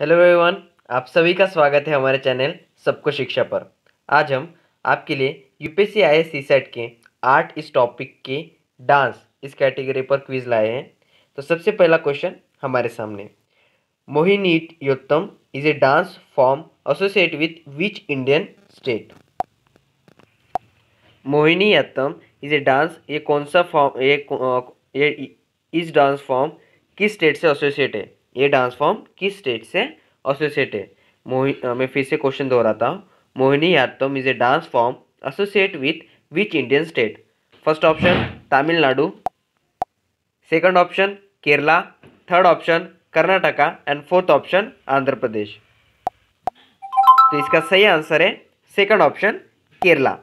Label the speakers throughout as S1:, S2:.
S1: Hello everyone आप सभी का स्वागत है हमारे चैनल सबको शिक्षा पर आज हम आपके लिए यूपीएससी आई एस सेट के आठ इस टॉपिक के डांस इस कैटेगरी पर क्विज लाए हैं तो सबसे पहला क्वेश्चन हमारे सामने Mohiniyattam is a dance form associate with which Indian state Mohiniyattam is a dance ये कौन सा फॉर्म ये इस डांस फॉर्म किस स्टेट से एसोसिएट है ये डांस फॉर्म किस स्टेट से एसोसिएट है मोहि मैं फिर से क्वेश्चन दोहराता हूँ Mohiniyattam is a dance form associate with which Indian state first option Tamil Nadu second option Kerala third option Karnataka and fourth option Andhra Pradesh तो इसका सही आंसर है सेकंड ऑप्शन केरला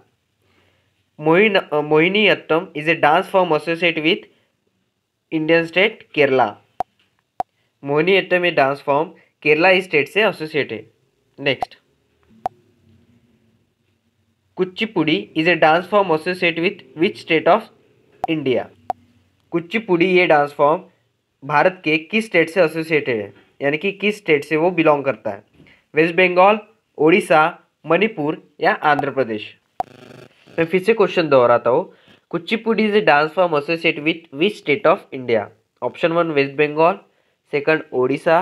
S1: मोहिन Mohiniyattam is a dance form associate with Indian state Kerala Mohiniyattam a dance form Kerala state से associate है next Kuchipudi is a dance form associate with which state of India Kuchipudi ये dance form Bharat के किस स्टेट से associated है यानी कि किस स्टेट से वो बिलोंग करता है वेस्ट बंगाल ओडिशा मणिपुर या आंध्र प्रदेश मैं फिर से क्वेश्चन दोहराता हूँ Kuchipudi is a dance form associate with which state of India option one West Bengal second Odisha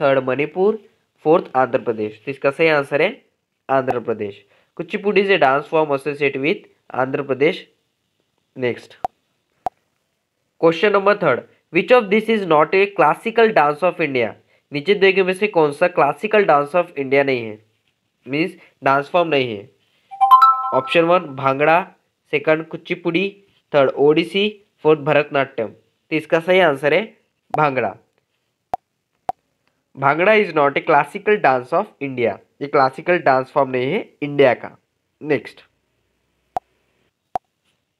S1: third Manipur fourth Andhra Pradesh तो इसका सही आंसर है आंध्र प्रदेश कुचिपुड़ी से dance form associate with Andhra Pradesh next question number third which of this is not a classical dance of India नीचे देखे में से कौन सा क्लासिकल डांस ऑफ इंडिया नहीं है मीन्स डांस फॉर्म नहीं है option one Bhangra second Kuchipudi third Odissi fourth Bharatanatyam तो इसका सही आंसर है Bhangra Bhangra is not a classical dance of India ये क्लासिकल डांस फॉर्म नहीं है इंडिया का next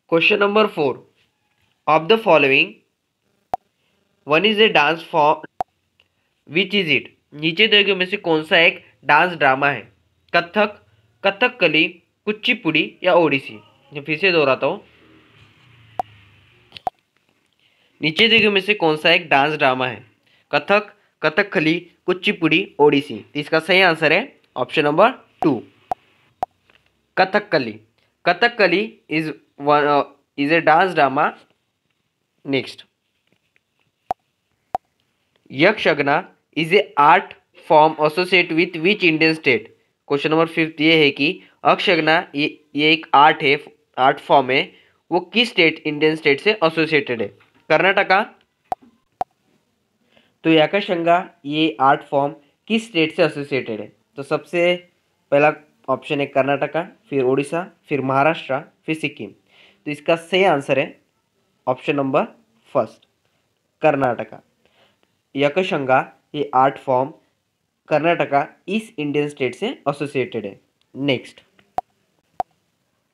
S1: question number four of the following one is a dance form which is it नीचे दिए में से कौन सा एक डांस ड्रामा है कथक कथक कली कुचिपुड़ी या ओडिसी फिर से दोहराता हूँ नीचे दिए में से कौन सा एक डांस ड्रामा है कथक कथकली कुचिपुड़ी ओडिसी तो इसका सही आंसर है option number two Kathakali Kathakali is one is a dance drama next Yakshagana is a art form associate with which Indian state question number fifth ये है कि अक्षगना ये ये एक आर्ट है आर्ट फॉर्म है वो किस स्टेट इंडियन स्टेट से एसोसिएटेड है कर्नाटका तो याकाशंगा ये आर्ट फॉर्म किस स्टेट से एसोसिएटेड है तो सबसे पहला ऑप्शन है कर्नाटका फिर उड़ीसा फिर महाराष्ट्र फिर सिक्किम तो इसका सही आंसर है option number first Karnataka Yakshagana ये आर्ट फॉर्म कर्नाटका इस इंडियन स्टेट से एसोसिएटेड है next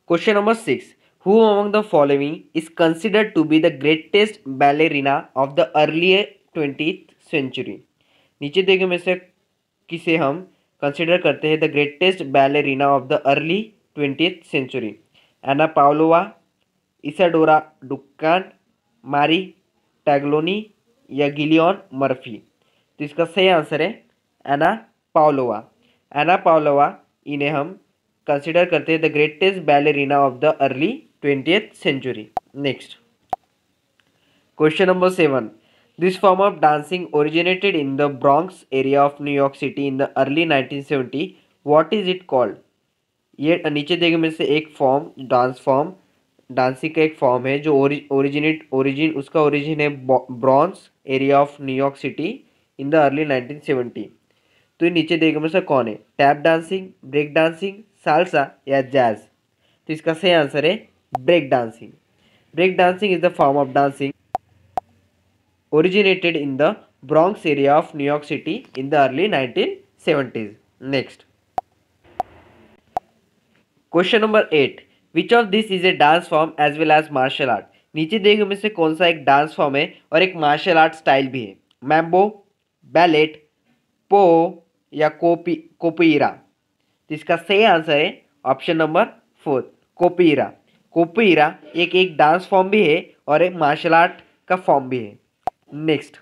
S1: question number six who among the following is considered to be the greatest ballerina of the early twenty century नीचे देखे में से किसे हम कंसिडर करते हैं the greatest ballerina of the early twenty century Anna Pavlova Isadora Duncan Marie Taglioni या Gillian Murphy तो इसका सही आंसर है एना पावलोवा एना पावलोवा इन्हें हम कंसिडर करते हैं the greatest ballerina of the early twenty century next question number seven This form of dancing originated in the Bronx area of New York City in the early 1970. What is it called? ये नीचे देखे में से एक form dance form dancing का एक form है जो ओरिजिनेट ओरिजिन उसका ओरिजिन है bronze area of New York city in the early 1970 तो ये नीचे देखे में से कौन है tap dancing break dancing salsa या जैज़ तो इसका सही आंसर है break dancing break dancing is the form of dancing originated in the Bronx area of New York City in the early 1970s. Next. Question number eight which of this is a dance form as well as martial art नीचे देखो में से कौन सा एक dance form है और एक मार्शल आर्ट स्टाइल भी है मैम्बो बैलेट पो या कोपी कोपीरा जिसका इसका सही आंसर है option number fourth capoeira capoeira एक एक डांस फॉर्म भी है और एक मार्शल आर्ट का फॉर्म भी है next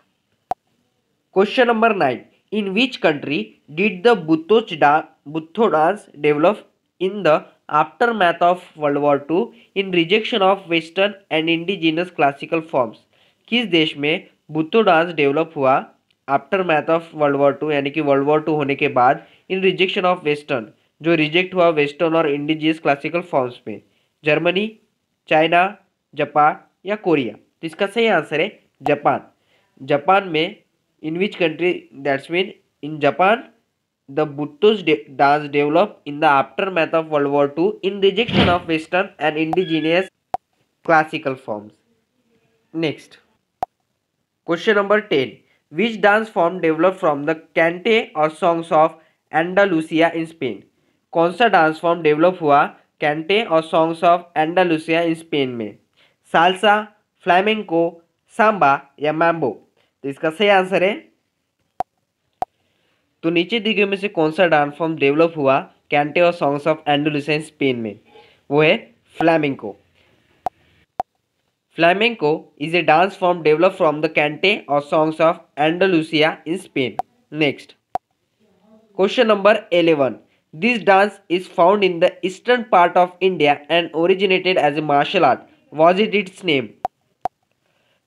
S1: question number nine in which country did the country डां butoh dance develop in the aftermath of World War two in rejection of western and indigenous classical forms किस देश में butoh dance develop हुआ aftermath of World War two यानी कि World War two होने के बाद in rejection of western जो रिजेक्ट हुआ वेस्टर्न और इंडिजियस क्लासिकल फॉर्म्स में जर्मनी चाइना जापान या कोरिया तो इसका सही आंसर है जापान जापान में in which country that's mean in Japan the butoh dance develop in the aftermath of World War two in rejection of western and indigenous classical forms next question number ten which dance form develop from the cante और songs of Andalusia in Spain कौन सा dance form develop हुआ cante और songs of Andalusia in Spain में salsa flamenco samba या mambo तो इसका सही आंसर है तो नीचे दिखे में से कौन सा डांस फॉर्म डेवलप हुआ कैंटे और सॉन्ग्स ऑफ एंडोलिसन स्पेन में वो है flaming flamenco is a dance form develop from the cante और songs of Andalusia in Spain next question number eleven this dance is found in the eastern part of India and originated as a martial art was it its name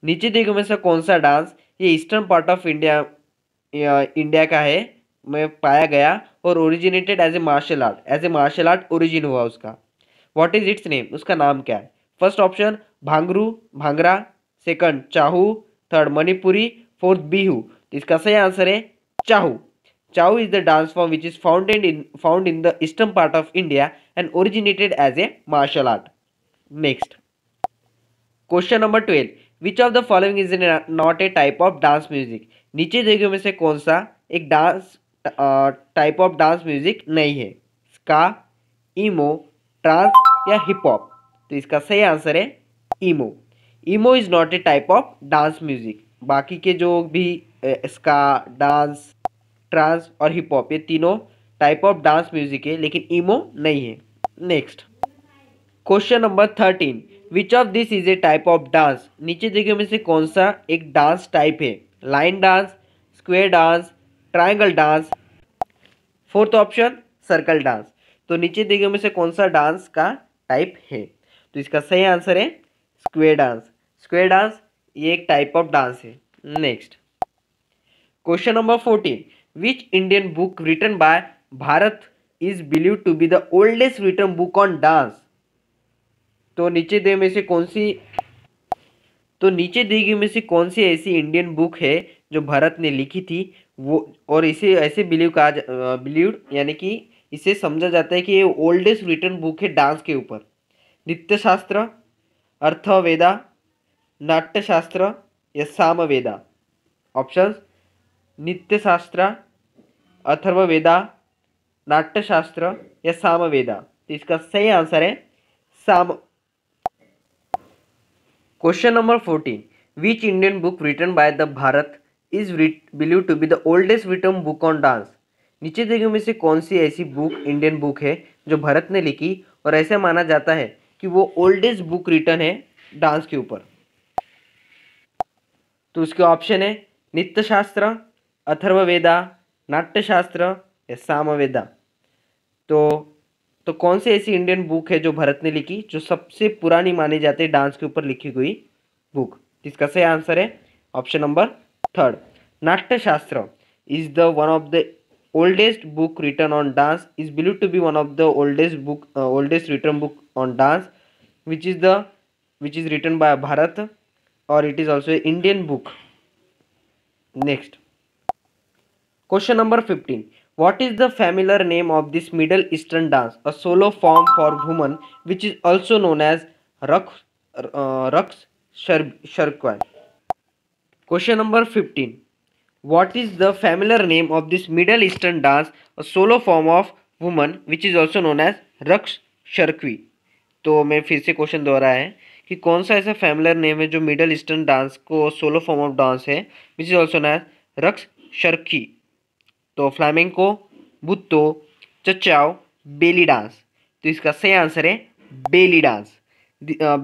S1: नीचे दिए में से कौन सा dance ये eastern part of India India का है में पाया गया और originated as a martial art as a martial art origin हुआ उसका व्हाट इज इट्स नेम उसका नाम क्या है फर्स्ट ऑप्शन भांगरू भांगरा सेकंड चाहू थर्ड मणिपुरी फोर्थ तो इसका सही आंसर है Chhau Chhau is the dance form which is founded in found in the eastern part of India and originated as a martial art next question number twelve which of the following is not a type of dance music नीचे देखे में से कौन सा एक dance type of dance music नहीं है ska emo trance या हिप हॉप तो इसका सही आंसर है emo emo is not a type of dance music बाकी के जो भी इसका डांस ट्रांस और हिप हॉप ये तीनों टाइप ऑफ डांस म्यूजिक है लेकिन ईमो नहीं है next question number thirteen which of this is a type of dance नीचे दिखे में से कौन सा एक डांस टाइप है line dance square dance triangle dance fourth option circle dance तो नीचे दिखे में से कौन सा डांस का टाइप है तो इसका सही आंसर है स्क्वेयर डांस स्क्वेयर डांस ये एक टाइप ऑफ डांस है next question number fourteen which Indian book written by Bharat is believe to be the oldest written book on dance तो नीचे दे में से कौन सी तो नीचे दी गई में से कौन सी ऐसी इंडियन बुक है जो भारत ने लिखी थी वो और इसे ऐसे बिलीव कहा बिलीव यानी कि इसे समझा जाता है कि ये ओल्डेस्ट रिटर्न बुक है डांस के ऊपर नृत्य शास्त्र अर्थवेदा नाट्यशास्त्र या सामवेदा ऑप्शंस नित्यशास्त्र अथर्ववेदा नाट्यशास्त्र या सामवेदा तो इसका सही आंसर है साम question number fourteen which Indian book written by the Bharat is believe to be the oldest written book on dance नीचे दिए में से कौन सी ऐसी बुक इंडियन बुक है जो भारत ने लिखी और ऐसे माना जाता है कि वो ओल्डेस्ट बुक रिटर्न है डांस के ऊपर तो उसके ऑप्शन है नित्य शास्त्र अथर्ववेदा नाट्यशास्त्र या सामवेदा तो तो कौन सी ऐसी इंडियन बुक है जो भरत ने लिखी जो सबसे पुरानी मानी जाती है डांस के ऊपर लिखी हुई बुक इसका सही आंसर है option number third Natyashastra is the one of the oldest book written on dance is believe to be one of the oldest book oldest written book on dance which is the which is written by Bharat और it is also a Indian book next question number fifteen What is the familiar name of this Middle Eastern dance, a solo form for women, which is also known as Raks, uh, Raks Sharkwan? Question number 15. What is the familiar name of this Middle Eastern dance, a solo form of woman, which is also known as Raks Sharkwi? तो मैं फिर से question दोहराया है कि कौन सा ऐसा फैमिलर नेम है जो मिडल ईस्टर्न डांस को सोलो फॉर्म ऑफ डांस है which is also named raqs sharqi तो फ्लामेंको बुत्तो चचाओ बेली डांस तो इसका सही आंसर है belly dance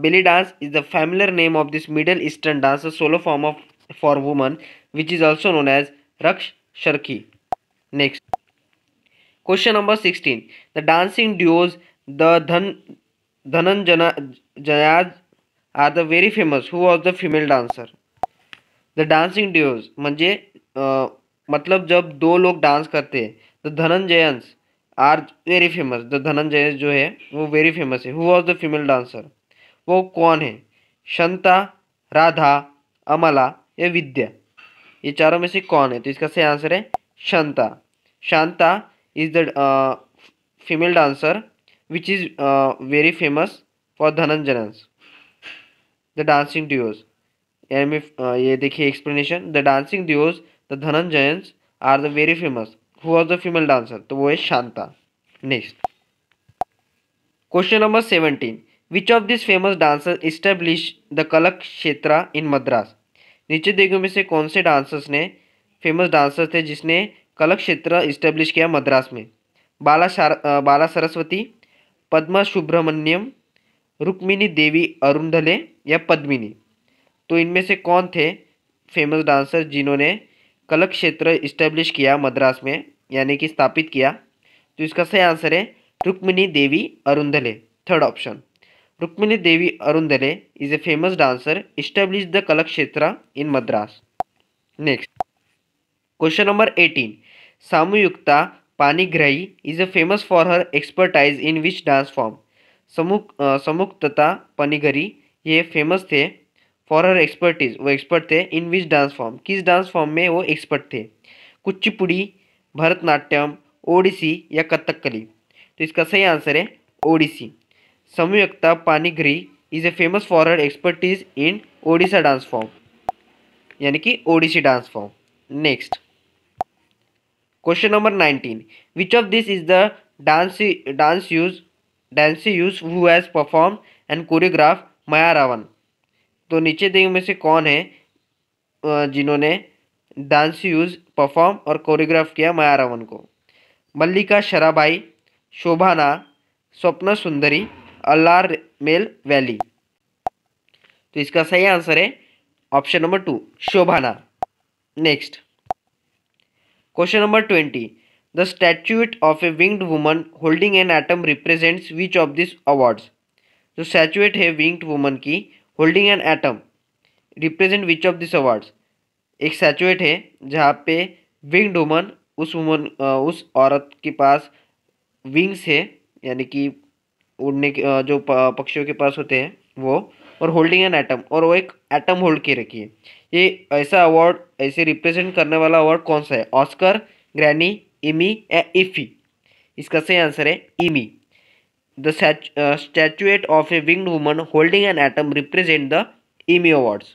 S1: belly dance is the familiar name of this middle eastern dance solo form of for woman which is also known as raqs sharqi next question number sixteen the dancing duos the धन Dhananjayans are the very famous who was the female dancer the dancing duos मजे मतलब जब दो लोग dance करते हैं the Dhananjayans are very famous the Dhananjay जो है वो वेरी फेमस है who was the female dancer वो कौन है शंता राधा अमला या विद्या ये चारों में से कौन है तो इसका सही आंसर है Shanta Shanta is the female dancer which is very famous for Dhananjayans the dancing duos में ये देखिए explanation the dancing duos the Dhananjayans are the very famous who was the female dancer तो वो है Shanta next question number seventeen which of this famous dancer establish the Kalakshetra इन मद्रास नीचे देखो में से कौन से डांसर्स ने फेमस डांसर थे जिसने कलक क्षेत्र इस्टेब्लिश किया मद्रास में बाला शार बाला सरस्वती पद्मा सुब्रमण्यम रुक्मिनी देवी अरुंधले या पद्मिनी तो इनमें से कौन थे फेमस डांसर जिन्होंने कलक क्षेत्र इस्टेब्लिश किया मद्रास में यानी कि स्थापित किया तो इसका सही आंसर है Rukmini Devi Arundale third option Rukmini Devi Arundale is a famous dancer establish the Kalakshetra in Madras next question number eighteen Sanjukta Panigrahi is a famous for her expertise in which dance form समुख समुक्तता पनीगरी ये फेमस थे फॉर हर एक्सपर्टीज वो एक्सपर्ट थे इन विच डांस फॉर्म किस dance form में वो expert थे कुचिपुड़ी भरतनाट्यम ओडिसी या कथकली तो इसका सही आंसर है Odissi Sanjukta Panigrahi is a famous for her expertise in Odisha dance form यानी कि Odissi dance form next question number nineteen which of this is the dance dancers dancers who has perform and choreograph Maya Ravan तो नीचे दिए में से कौन है जिन्होंने डांस यूज परफॉर्म और कोरियोग्राफ किया माया रावण को मल्लिका शराबाई शोभाना स्वप्न सुंदरी अल्लार मेल वैली तो इसका सही आंसर है option number two Shobhana next question number twenty the statuette of a winged woman holding an atom represents which of this awards जो स्टैचुएट है विंग्ड वुमन की holding an atom represent which of this awards एक statuette है जहाँ पे winged woman उस woman उस औरत के पास विंग्स है यानी कि उड़ने के जो पक्षियों के पास होते हैं वो और होल्डिंग एन एटम और वो एक एटम होल्ड के रखी है ये ऐसा अवार्ड ऐसे रिप्रेजेंट करने वाला अवार्ड कौन सा है ऑस्कर ग्रैनी इमी या इफ़ी इसका सही आंसर है Emmy the statu uh, statuette of a winged woman holding an atom represent the Emmy awards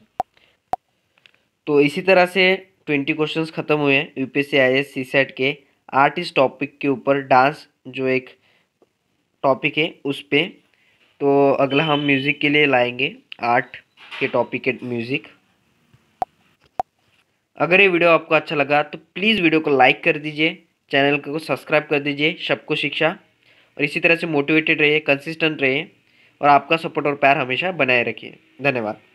S1: तो इसी तरह से ट्वेंटी क्वेश्चंस ख़त्म हुए हैं यूपीएससी आईएएस सीसेट के आर्ट इस टॉपिक के ऊपर डांस जो एक टॉपिक है उस पर तो अगला हम म्यूज़िक के लिए लाएंगे आर्ट के टॉपिक के म्यूज़िक अगर ये वीडियो आपको अच्छा लगा तो प्लीज़ वीडियो को लाइक कर दीजिए चैनल को सब्सक्राइब कर दीजिए सबको शिक्षा और इसी तरह से मोटिवेटेड रहिए कंसिस्टेंट रहिए और आपका सपोर्ट और प्यार हमेशा बनाए रखिए धन्यवाद